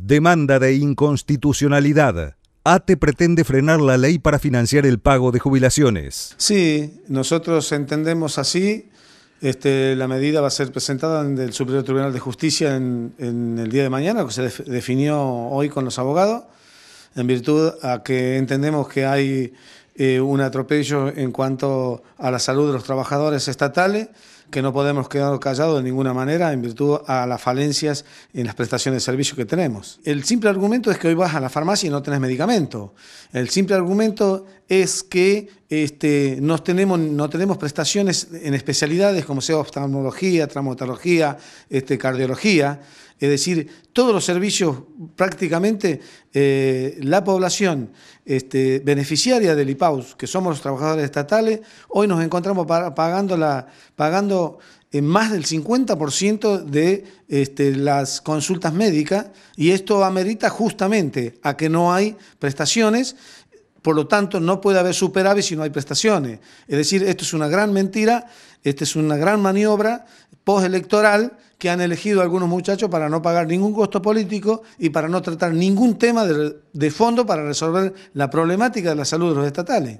Demanda de inconstitucionalidad. ATE pretende frenar la ley para financiar el pago de jubilaciones. Sí, nosotros entendemos así. Este, la medida va a ser presentada en el Superior Tribunal de Justicia en, el día de mañana, que se definió hoy con los abogados, en virtud a que entendemos que hay eh, un atropello en cuanto a la salud de los trabajadores estatales, que no podemos quedar callados de ninguna manera en virtud a las falencias en las prestaciones de servicio que tenemos. El simple argumento es que hoy vas a la farmacia y no tenés medicamento. El simple argumento es que este, no, tenemos, no tenemos prestaciones en especialidades como sea oftalmología, traumatología, este, cardiología. Es decir, todos los servicios prácticamente eh, la población este, beneficiaria del IPA que somos los trabajadores estatales, hoy nos encontramos pagando, la, pagando eh, más del 50% de este, las consultas médicas y esto amerita justamente a que no hay prestaciones por lo tanto, no puede haber superávit si no hay prestaciones. Es decir, esto es una gran mentira, esta es una gran maniobra postelectoral que han elegido algunos muchachos para no pagar ningún costo político y para no tratar ningún tema de, de fondo para resolver la problemática de la salud de los estatales.